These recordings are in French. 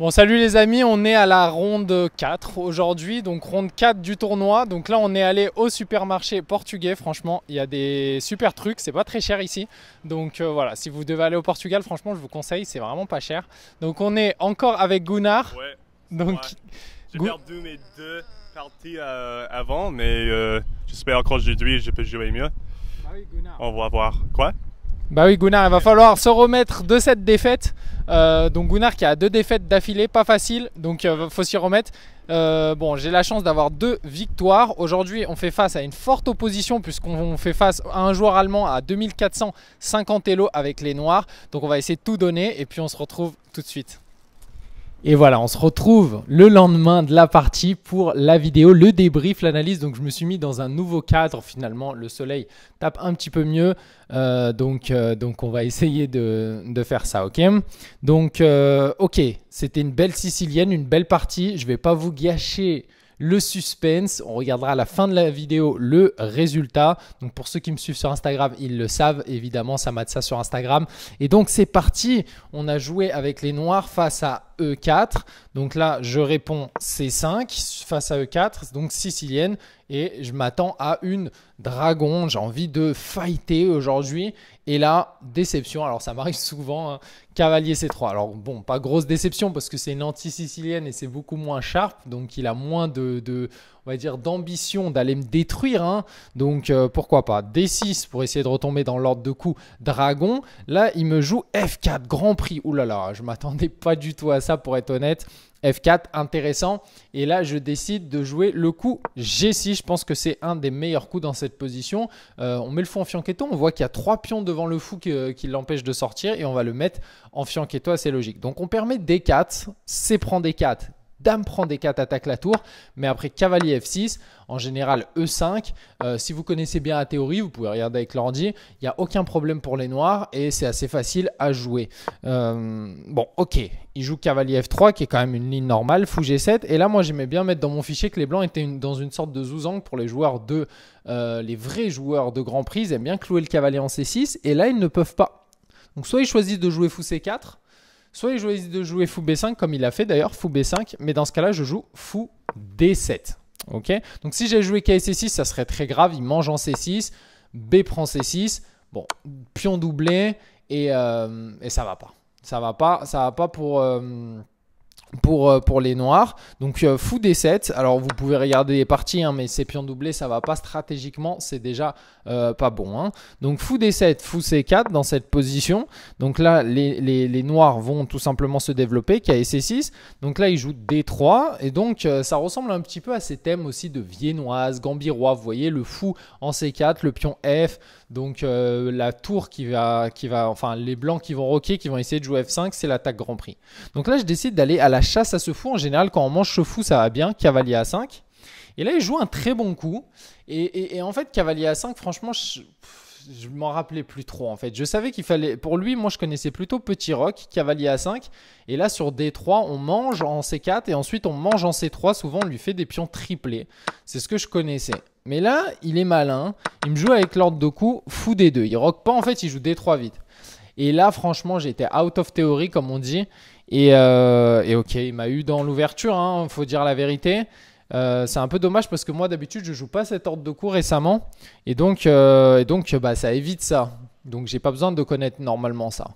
Bon salut les amis, on est à la ronde 4 aujourd'hui, donc ronde 4 du tournoi. Donc là on est allé au supermarché portugais, franchement il y a des super trucs, c'est pas très cher ici. Donc euh, voilà, si vous devez aller au Portugal, franchement je vous conseille, c'est vraiment pas cher. Donc on est encore avec Gunnar. Ouais. Donc j'ai perdu mes deux parties euh, avant, mais euh, j'espère qu'aujourd'hui je peux jouer mieux. Bah on va voir. Quoi bah oui, Gunnar, il va falloir se remettre de cette défaite. Euh, donc Gounard qui a deux défaites d'affilée, pas facile, donc il euh, faut s'y remettre. Euh, bon, j'ai la chance d'avoir deux victoires. Aujourd'hui, on fait face à une forte opposition puisqu'on fait face à un joueur allemand à 2450 Elo avec les Noirs. Donc on va essayer de tout donner et puis on se retrouve tout de suite. Et voilà, on se retrouve le lendemain de la partie pour la vidéo, le débrief, l'analyse. Donc je me suis mis dans un nouveau cadre finalement. Le soleil tape un petit peu mieux. Euh, donc, euh, donc on va essayer de, faire ça, ok Donc euh, ok, c'était une belle sicilienne, une belle partie. Je ne vais pas vous gâcher le suspense. On regardera à la fin de la vidéo le résultat. Donc pour ceux qui me suivent sur Instagram, ils le savent. Évidemment, ça ça sur Instagram. Et donc c'est parti. On a joué avec les noirs face à E4. Donc là, je réponds C5 face à E4, donc sicilienne, et je m'attends à une dragon. J'ai envie de fighter aujourd'hui. Et là, déception. Alors ça m'arrive souvent, hein. cavalier C3. Alors bon, pas grosse déception parce que c'est une anti-sicilienne et c'est beaucoup moins sharp, donc il a moins de, on va dire, d'ambition d'aller me détruire. Hein. Donc euh, pourquoi pas. D6 pour essayer de retomber dans l'ordre de coup dragon. Là, il me joue F4, Grand Prix. oulala, là là, je m'attendais pas du tout à ça pour être honnête. F4, intéressant. Et là, je décide de jouer le coup G6. Je pense que c'est un des meilleurs coups dans cette position. Euh, on met le fou en fianquetto. On voit qu'il y a trois pions devant le fou qui, euh, l'empêche de sortir. Et on va le mettre en fianquetto. assez logique. Donc, on permet D4. C'est prend D4. Dame prend des 4 attaque la tour. Mais après cavalier F6, en général E5. Euh, si vous connaissez bien la théorie, vous pouvez regarder avec l'ordi. Il n'y a aucun problème pour les noirs et c'est assez facile à jouer. Euh, bon, ok. Il joue cavalier F3 qui est quand même une ligne normale, fou G7. Et là, moi, j'aimais bien mettre dans mon fichier que les blancs étaient dans une sorte de zouzang pour les joueurs de. Euh, les vrais joueurs de Grand Prix, aiment bien clouer le cavalier en C6. Et là, ils ne peuvent pas. Donc, soit ils choisissent de jouer fou C4 Soit il choisit de jouer fou b5 comme il a fait d'ailleurs, fou b5, mais dans ce cas-là, je joue fou d7. Ok Donc si j'ai joué kc6, ça serait très grave, il mange en c6, b prend c6, bon, pion doublé, et, ça euh, et ça va pas. Ça va pas, ça va pas pour... Euh, pour, euh, pour les noirs. Donc euh, fou des 7. Alors vous pouvez regarder les parties, hein, mais ces pions doublés, ça va pas stratégiquement, c'est déjà euh, pas bon. Hein. Donc fou des 7, fou C4 dans cette position. Donc là, les, les, les, noirs vont tout simplement se développer, KSC6. Donc là, ils jouent D3. Et donc ça ressemble un petit peu à ces thèmes aussi de viennoise, gambirois. Vous voyez le fou en C4, le pion F. Donc la tour qui va, qui va, enfin les blancs qui vont roquer, qui vont essayer de jouer F5, c'est l'attaque Grand Prix. Donc là, je décide d'aller à la chasse à ce fou, en général, quand on mange ce fou, ça va bien. Cavalier à 5. Et là, il joue un très bon coup. Et, en fait, Cavalier à 5, franchement, je, m'en rappelais plus trop en fait. Je savais qu'il fallait. Pour lui, moi je connaissais plutôt Petit Rock, Cavalier à 5 Et là sur D3, on mange en C4 et ensuite on mange en C3. Souvent on lui fait des pions triplés. C'est ce que je connaissais. Mais là, il est malin. Il me joue avec l'ordre de coup fou D2. Il rock pas en fait, il joue D3 vite. Et là, franchement, j'étais out of théorie, comme on dit. Et, euh, et ok, il m'a eu dans l'ouverture, il hein, faut dire la vérité. Euh, c'est un peu dommage parce que moi d'habitude je joue pas cet ordre de coup récemment et donc, euh, et donc bah, ça évite ça. Donc j'ai pas besoin de connaître normalement ça.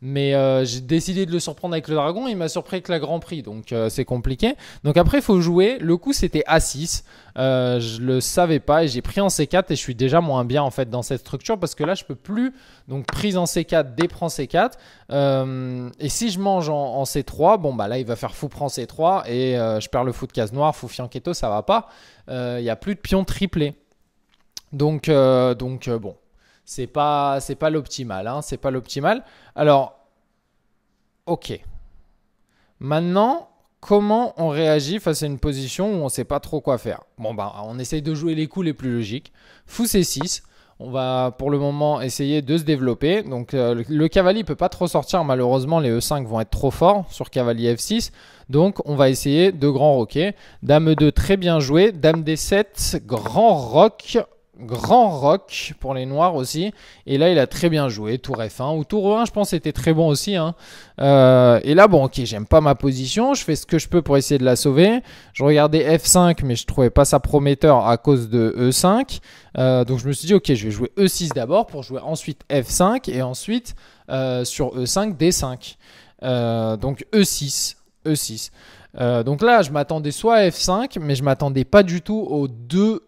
Mais euh, j'ai décidé de le surprendre avec le dragon, il m'a surpris avec la Grand Prix, donc euh, c'est compliqué. Donc après il faut jouer, le coup c'était A6, euh, je le savais pas et j'ai pris en C4 et je suis déjà moins bien en fait dans cette structure parce que là je peux plus, donc prise en C4, déprend C4. et si je mange en, C3, bon bah là il va faire fou prend C3 et je perds le fou de case noire, fou fianchetto ça va pas, il n'y a plus de pion triplé. Donc, donc bon c'est pas c'est pas l'optimal, hein, c'est pas l'optimal. Alors, ok. Maintenant, comment on réagit face à une position où on ne sait pas trop quoi faire Bon ben, on essaye de jouer les coups les plus logiques. Fou C6. On va pour le moment essayer de se développer. Donc euh, le, cavalier peut pas trop sortir malheureusement. Les E5 vont être trop forts sur cavalier F6. Donc on va essayer de grand roquer. Dame E2 très bien joué. Dame D7, grand roc grand rock pour les noirs aussi. Et là, il a très bien joué. Tour F1 hein. ou Tour 1, je pense, était très bon aussi. Hein. Euh, et là, bon, ok, j'aime pas ma position. Je fais ce que je peux pour essayer de la sauver. Je regardais F5, mais je trouvais pas ça prometteur à cause de E5. Euh, donc, je me suis dit, ok, je vais jouer E6 d'abord pour jouer ensuite F5 et ensuite euh, sur E5, D5. donc, E6. E6. donc là, je m'attendais soit à F5, mais je m'attendais pas du tout aux deux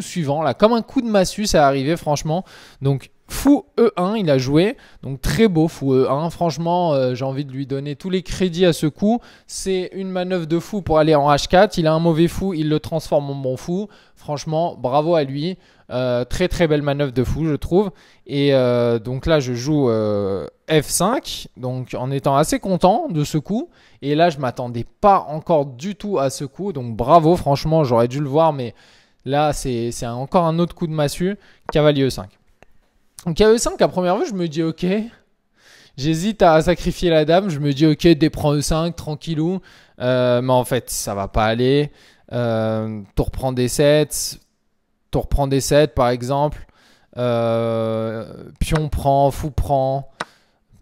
suivant. Là, comme un coup de massue, ça arrivé franchement. Donc Fou E1, il a joué. Donc très beau Fou E1. Franchement, euh, j'ai envie de lui donner tous les crédits à ce coup. C'est une manœuvre de fou pour aller en H4. Il a un mauvais fou, il le transforme en bon fou. Franchement, bravo à lui. Euh, très très belle manœuvre de fou, je trouve. Et euh, donc là, je joue F5. Donc en étant assez content de ce coup. Et là, je m'attendais pas encore du tout à ce coup. Donc bravo, franchement, j'aurais dû le voir, mais Là, c'est encore un autre coup de massue. Cavalier E5. Donc, Cavalier E5, à première vue, je me dis ok. J'hésite à sacrifier la dame. Je me dis ok, prend E5, tranquillou. Euh, mais en fait, ça va pas aller. Euh, tour prend D7. Tour prend D7, par exemple. Euh, pion prend, fou prend.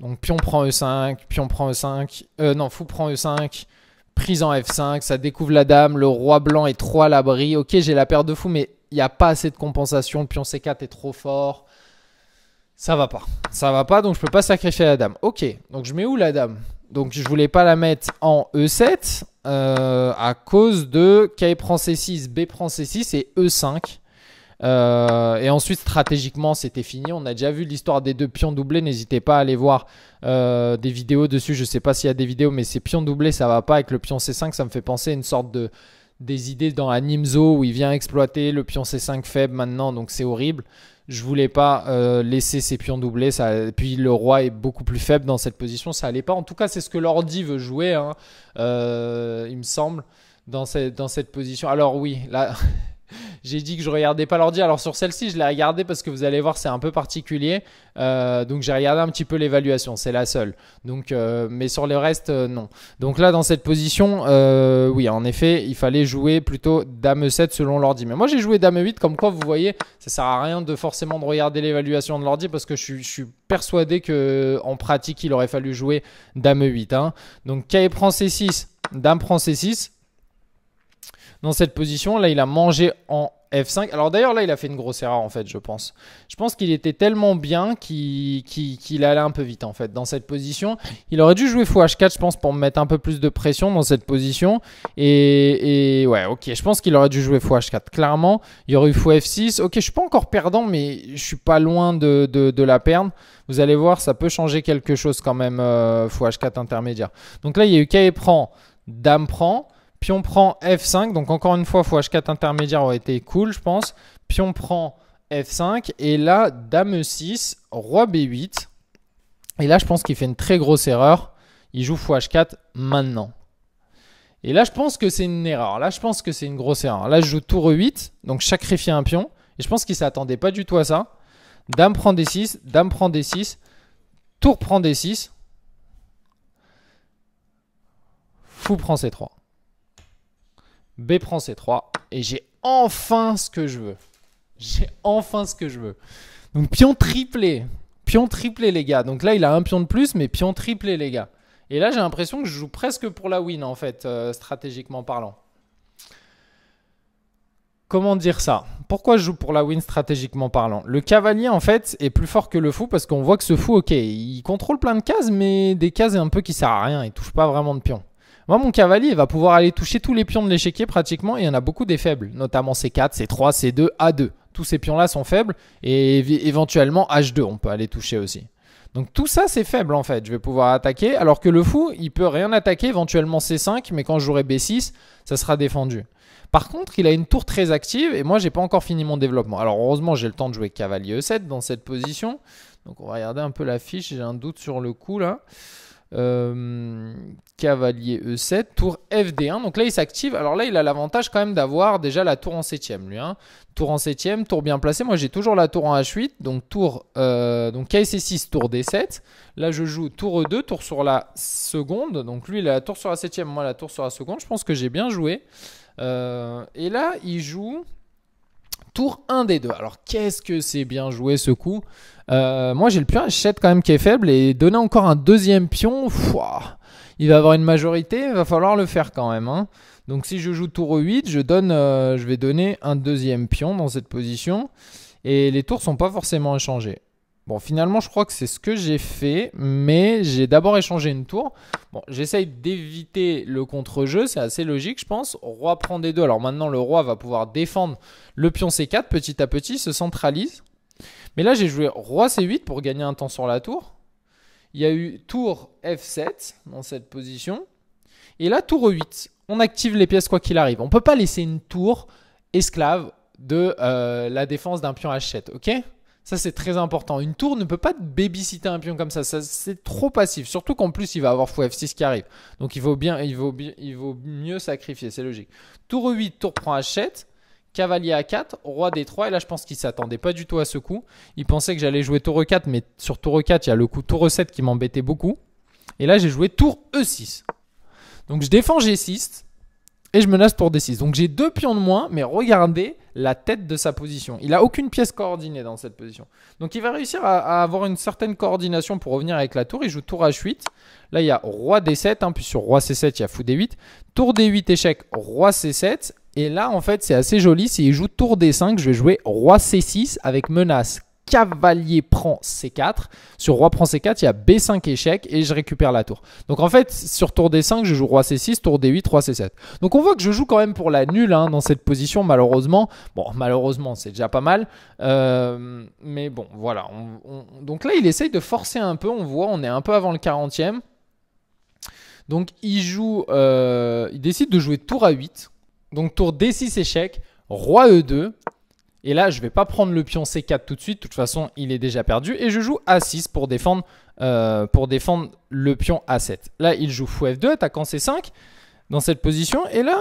Donc pion prend E5, pion prend E5. non, fou prend E5. Prise en F5, ça découvre la dame, le roi blanc est 3 à l'abri. Ok, j'ai la paire de fou, mais il n'y a pas assez de compensation. Le pion C4 est trop fort. Ça va pas. Ça va pas, donc je peux pas sacrifier la dame. Ok, donc je mets où la dame Donc je voulais pas la mettre en E7 euh, à cause de K prend C6, B prend C6 et E5. Euh, et ensuite, stratégiquement, c'était fini. On a déjà vu l'histoire des deux pions doublés. N'hésitez pas à aller voir euh, des vidéos dessus. Je sais pas s'il y a des vidéos, mais ces pions doublés, ça va pas. Avec le pion C5, ça me fait penser à une sorte de des idées dans Animzo où il vient exploiter le pion C5 faible maintenant, donc c'est horrible. Je voulais pas euh, laisser ces pions doublés. Ça... Puis le roi est beaucoup plus faible dans cette position, ça allait pas. En tout cas, c'est ce que l'ordi veut jouer, hein, il me semble, dans, cette, dans cette position. Alors oui, là. j'ai dit que je regardais pas l'ordi. Alors sur celle-ci, je l'ai regardé parce que vous allez voir, c'est un peu particulier. Euh, donc j'ai regardé un petit peu l'évaluation, c'est la seule. Donc, euh, mais sur le reste, euh, non. Donc là, dans cette position, oui, en effet, il fallait jouer plutôt dame 7 selon l'ordi. Mais moi, j'ai joué dame 8, comme quoi, vous voyez, ça sert à rien de forcément de regarder l'évaluation de l'ordi parce que je, suis persuadé que en pratique, il aurait fallu jouer dame 8. Hein. Donc, K prend C6, dame prend C6 dans cette position. Là, il a mangé en F5. Alors d'ailleurs, là, il a fait une grosse erreur, en fait, je pense. Je pense qu'il était tellement bien qu'il allait un peu vite, en fait, dans cette position. Il aurait dû jouer h 4 je pense, pour mettre un peu plus de pression dans cette position. Et, ouais, ok, je pense qu'il aurait dû jouer h 4 clairement. Il y aurait eu fou F6. Ok, je suis pas encore perdant, mais je suis pas loin de, la perdre. Vous allez voir, ça peut changer quelque chose quand même, euh, fou H4 intermédiaire. Donc là, il y a eu K prend, Dame prend. Pion prend F5. Donc encore une fois, fou H4 intermédiaire aurait été cool, je pense. Pion prend F5. Et là, Dame 6 Roi B8. Et là, je pense qu'il fait une très grosse erreur. Il joue fou H4 maintenant. Et là, je pense que c'est une erreur. Là, je pense que c'est une grosse erreur. Là, je joue tour E8. Donc sacrifier sacrifie un pion. Et je pense qu'il ne s'attendait pas du tout à ça. Dame prend D6. Dame prend D6. Tour prend D6. Fou prend C3. B prend C3. Et j'ai enfin ce que je veux. J'ai enfin ce que je veux. Donc pion triplé. Pion triplé, les gars. Donc là, il a un pion de plus, mais pion triplé, les gars. Et là, j'ai l'impression que je joue presque pour la win, en fait, euh, stratégiquement parlant. Comment dire ça Pourquoi je joue pour la win stratégiquement parlant Le cavalier, en fait, est plus fort que le fou parce qu'on voit que ce fou, ok, il contrôle plein de cases, mais des cases un peu qui servent à rien. Il touche pas vraiment de pions. Moi, mon cavalier, il va pouvoir aller toucher tous les pions de l'échiquier pratiquement, il y en a beaucoup des faibles, notamment C4, C3, C2, A2. Tous ces pions-là sont faibles, et éventuellement H2, on peut aller toucher aussi. Donc tout ça, c'est faible en fait. Je vais pouvoir attaquer, alors que le fou, il peut rien attaquer, éventuellement C5, mais quand j'aurai B6, ça sera défendu. Par contre, il a une tour très active, et moi, j'ai pas encore fini mon développement. Alors heureusement, j'ai le temps de jouer cavalier E7 dans cette position. Donc on va regarder un peu la fiche, j'ai un doute sur le coup là. Euh, cavalier E7, tour FD1. Donc là, il s'active. Alors là, il a l'avantage quand même d'avoir déjà la tour en 7 lui. Hein. Tour en 7 tour bien placé. Moi, j'ai toujours la tour en H8. Donc, tour, euh, donc ksc 6 tour D7. Là, je joue tour E2, tour sur la seconde. Donc lui, il a la tour sur la 7ème, moi, la tour sur la seconde. Je pense que j'ai bien joué. Euh, et là, il joue tour 1 des 2, Alors qu'est-ce que c'est bien joué ce coup euh, Moi j'ai le pion H7 quand même qui est faible et donner encore un deuxième pion, il va avoir une majorité, il va falloir le faire quand même. Hein. Donc si je joue tour 8, je, donne, euh, je vais donner un deuxième pion dans cette position et les tours sont pas forcément échangés. Bon, finalement, je crois que c'est ce que j'ai fait, mais j'ai d'abord échangé une tour. Bon, j'essaye d'éviter le contre-jeu, c'est assez logique, je pense. Roi prend des deux. Alors maintenant, le roi va pouvoir défendre le pion C4 petit à petit, se centralise. Mais là, j'ai joué roi C8 pour gagner un temps sur la tour. Il y a eu tour F7 dans cette position. Et là, tour E8. On active les pièces quoi qu'il arrive. On ne peut pas laisser une tour esclave de euh, la défense d'un pion H7, ok ça, c'est très important. Une tour ne peut pas babysitter un pion comme ça. ça c'est trop passif. Surtout qu'en plus, il va avoir fou F6 qui arrive. Donc, il vaut, bien, il vaut, il vaut mieux sacrifier. C'est logique. Tour e 8, tour prend H7. Cavalier A4, Roi D3. Et là, je pense qu'il ne s'attendait pas du tout à ce coup. Il pensait que j'allais jouer tour E4. Mais sur tour E4, il y a le coup tour E7 qui m'embêtait beaucoup. Et là, j'ai joué tour E6. Donc, je défends G6. Et je menace tour D6. Donc, j'ai deux pions de moins. Mais regardez la tête de sa position. Il n'a aucune pièce coordinée dans cette position. Donc il va réussir à, avoir une certaine coordination pour revenir avec la tour. Il joue tour H8. Là, il y a roi D7, hein, puis sur roi C7, il y a fou D8. Tour D8 échec, roi C7. Et là, en fait, c'est assez joli. s'il joue tour D5, je vais jouer roi C6 avec menace cavalier prend C4. Sur roi prend C4, il y a B5 échec et je récupère la tour. Donc en fait, sur tour D5, je joue roi C6, tour D8, roi C7. Donc on voit que je joue quand même pour la nulle hein, dans cette position, malheureusement. Bon, malheureusement, c'est déjà pas mal. Euh, mais bon, voilà. Donc là, il essaye de forcer un peu. On voit, on est un peu avant le 40e. Donc il joue, euh, il décide de jouer tour à 8. Donc tour D6 échec, roi E2, et là, je ne vais pas prendre le pion C4 tout de suite. De toute façon, il est déjà perdu. Et je joue A6 euh, pour défendre, le pion A7. Là, il joue fou F2, attaquant C5 dans cette position. Et là,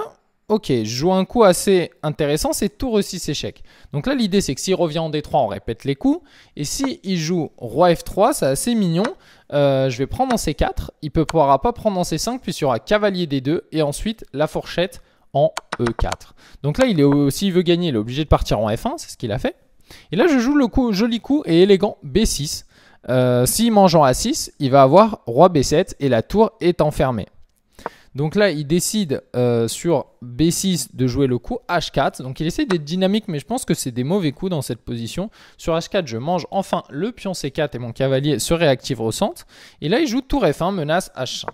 ok, je joue un coup assez intéressant, c'est tour E6 échec. Donc là, l'idée, c'est que s'il revient en D3, on répète les coups. Et s'il il joue roi F3, c'est assez mignon. Euh, je vais prendre en C4. Il ne pourra pas prendre en C5, puisqu'il y aura cavalier D2. Et ensuite, la fourchette en E4. Donc là, il est s'il veut gagner, il est obligé de partir en F1, c'est ce qu'il a fait. Et là, je joue le coup, joli coup et élégant B6. Euh, s'il mange en A6, il va avoir roi B7 et la tour est enfermée. Donc là, il décide euh, sur B6 de jouer le coup H4. Donc il essaie d'être dynamique, mais je pense que c'est des mauvais coups dans cette position. Sur H4, je mange enfin le pion C4 et mon cavalier se réactive au centre. Et là, il joue tour F1, menace H5.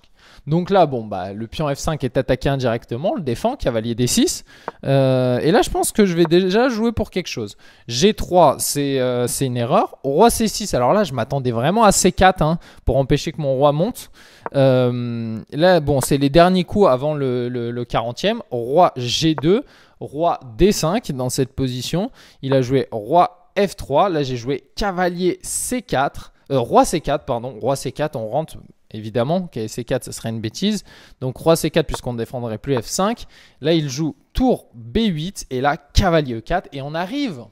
Donc là, bon, bah, le pion F5 est attaqué indirectement, le défend, cavalier D6. Euh, et là, je pense que je vais déjà jouer pour quelque chose. G3, euh, c'est une erreur. Roi C6, alors là, je m'attendais vraiment à C4 hein, pour empêcher que mon roi monte. Euh, là, bon, c'est les derniers coups avant le, 40e. Roi G2, roi D5 dans cette position. Il a joué roi F3. Là, j'ai joué cavalier C4. roi C4, pardon. Roi C4, on rentre évidemment, c 4 ce serait une bêtise. Donc roi C4 puisqu'on ne défendrait plus F5. Là, il joue tour B8 et là, cavalier E4 et on arrive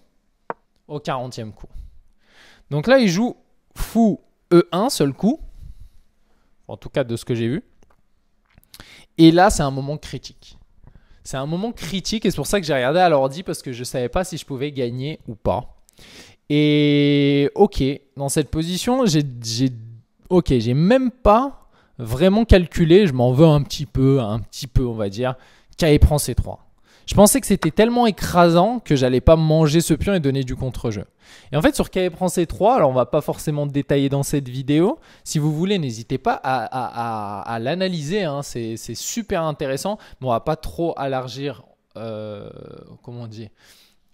au 40e coup. Donc là, il joue fou E1, seul coup, en tout cas de ce que j'ai vu. Et là, c'est un moment critique. C'est un moment critique et c'est pour ça que j'ai regardé à l'ordi parce que je ne savais pas si je pouvais gagner ou pas. Et ok, dans cette position, j'ai ok, j'ai même pas vraiment calculé, je m'en veux un petit peu, un petit peu, on va dire, K prend C3. Je pensais que c'était tellement écrasant que j'allais pas manger ce pion et donner du contre-jeu. Et en fait, sur K prend C3, alors on va pas forcément détailler dans cette vidéo. Si vous voulez, n'hésitez pas à, l'analyser. Hein, c'est super intéressant, mais on va pas trop élargir. Euh, comment on dit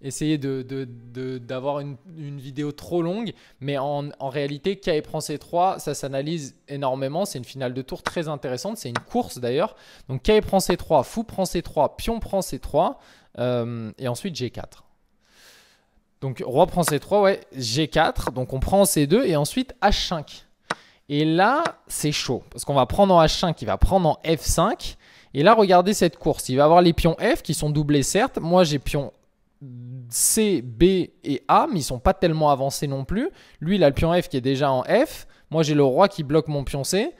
essayer d'avoir de, de, une, vidéo trop longue. Mais en, en réalité, K prend C3, ça s'analyse énormément. C'est une finale de tour très intéressante. C'est une course d'ailleurs. Donc K prend C3, fou prend C3, pion prend C3. Euh, et ensuite G4. Donc roi prend C3, ouais, G4. Donc on prend C2 et ensuite H5. Et là, c'est chaud. Parce qu'on va prendre en H5, il va prendre en F5. Et là, regardez cette course. Il va avoir les pions F qui sont doublés, certes. Moi, j'ai pion C, B et A, mais ils sont pas tellement avancés non plus. Lui, il a le pion F qui est déjà en F. Moi, j'ai le roi qui bloque mon pion C.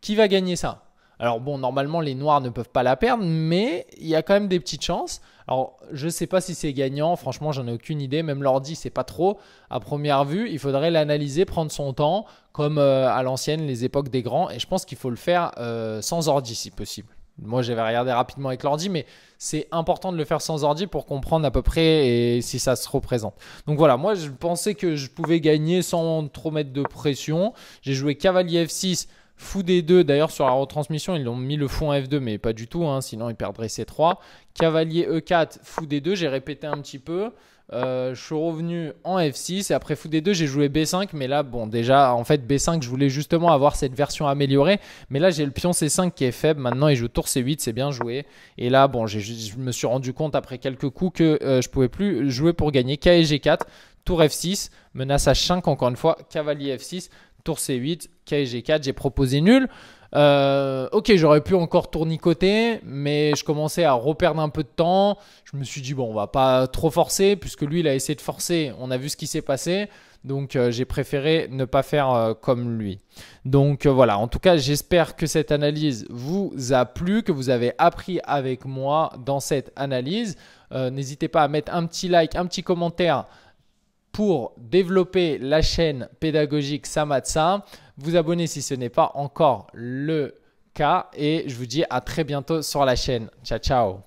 Qui va gagner ça Alors bon, normalement, les noirs ne peuvent pas la perdre, mais il y a quand même des petites chances. Alors, je ne sais pas si c'est gagnant. Franchement, j'en ai aucune idée. Même l'ordi, c'est pas trop. À première vue, il faudrait l'analyser, prendre son temps, comme euh, à l'ancienne, les époques des grands. Et je pense qu'il faut le faire euh, sans ordi, si possible. Moi, j'avais regardé rapidement avec l'ordi, mais c'est important de le faire sans ordi pour comprendre à peu près et si ça se représente. Donc voilà, moi, je pensais que je pouvais gagner sans trop mettre de pression. J'ai joué cavalier F6, fou D2. D'ailleurs, sur la retransmission, ils l'ont mis le fond en F2, mais pas du tout, hein, sinon ils perdraient C3. Cavalier E4, fou D2. J'ai répété un petit peu. Euh, je suis revenu en F6 et après fou des 2 j'ai joué B5 mais là bon déjà en fait B5 je voulais justement avoir cette version améliorée mais là j'ai le pion C5 qui est faible maintenant il joue tour C8 c'est bien joué et là bon je me suis rendu compte après quelques coups que euh, je pouvais plus jouer pour gagner K et G4 tour F6 menace H5 encore une fois cavalier F6 tour C8 K G4 j'ai proposé nul euh, ok, j'aurais pu encore tournicoter, mais je commençais à reperdre un peu de temps. Je me suis dit, bon, on va pas trop forcer, puisque lui, il a essayé de forcer. On a vu ce qui s'est passé. Donc, euh, j'ai préféré ne pas faire euh, comme lui. Donc, voilà. En tout cas, j'espère que cette analyse vous a plu, que vous avez appris avec moi dans cette analyse. N'hésitez pas à mettre un petit like, un petit commentaire pour développer la chaîne pédagogique Samatsa. Vous abonnez si ce n'est pas encore le cas et je vous dis à très bientôt sur la chaîne. Ciao ciao